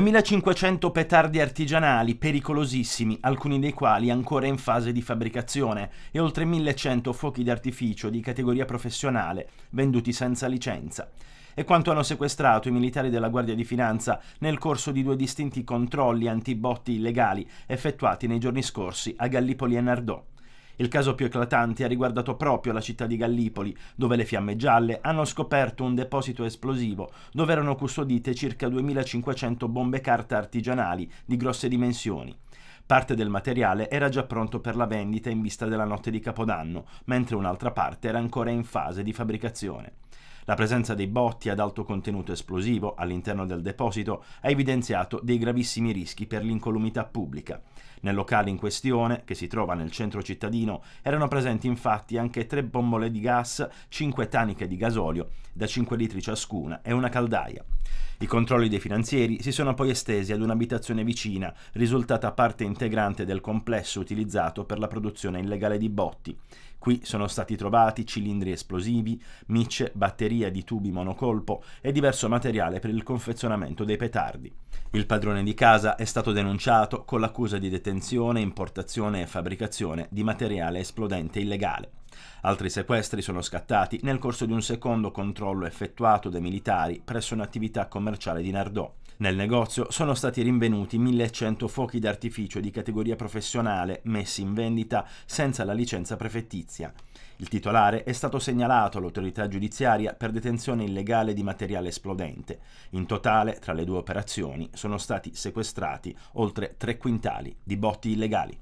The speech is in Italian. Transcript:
2500 petardi artigianali pericolosissimi, alcuni dei quali ancora in fase di fabbricazione, e oltre 1100 fuochi d'artificio di categoria professionale, venduti senza licenza. E quanto hanno sequestrato i militari della Guardia di Finanza nel corso di due distinti controlli antibotti illegali effettuati nei giorni scorsi a Gallipoli e Nardò. Il caso più eclatante ha riguardato proprio la città di Gallipoli, dove le fiamme gialle hanno scoperto un deposito esplosivo, dove erano custodite circa 2500 bombe carta artigianali di grosse dimensioni. Parte del materiale era già pronto per la vendita in vista della notte di Capodanno, mentre un'altra parte era ancora in fase di fabbricazione. La presenza dei botti ad alto contenuto esplosivo all'interno del deposito ha evidenziato dei gravissimi rischi per l'incolumità pubblica. Nel locale in questione, che si trova nel centro cittadino, erano presenti infatti anche tre bombole di gas, cinque taniche di gasolio da 5 litri ciascuna e una caldaia. I controlli dei finanzieri si sono poi estesi ad un'abitazione vicina, risultata parte integrante del complesso utilizzato per la produzione illegale di botti. Qui sono stati trovati cilindri esplosivi, micce, batteria di tubi monocolpo e diverso materiale per il confezionamento dei petardi. Il padrone di casa è stato denunciato con l'accusa di detenzione, importazione e fabbricazione di materiale esplodente illegale. Altri sequestri sono scattati nel corso di un secondo controllo effettuato dai militari presso un'attività commerciale di Nardò. Nel negozio sono stati rinvenuti 1100 fuochi d'artificio di categoria professionale messi in vendita senza la licenza prefettizia. Il titolare è stato segnalato all'autorità giudiziaria per detenzione illegale di materiale esplodente. In totale, tra le due operazioni, sono stati sequestrati oltre tre quintali di botti illegali.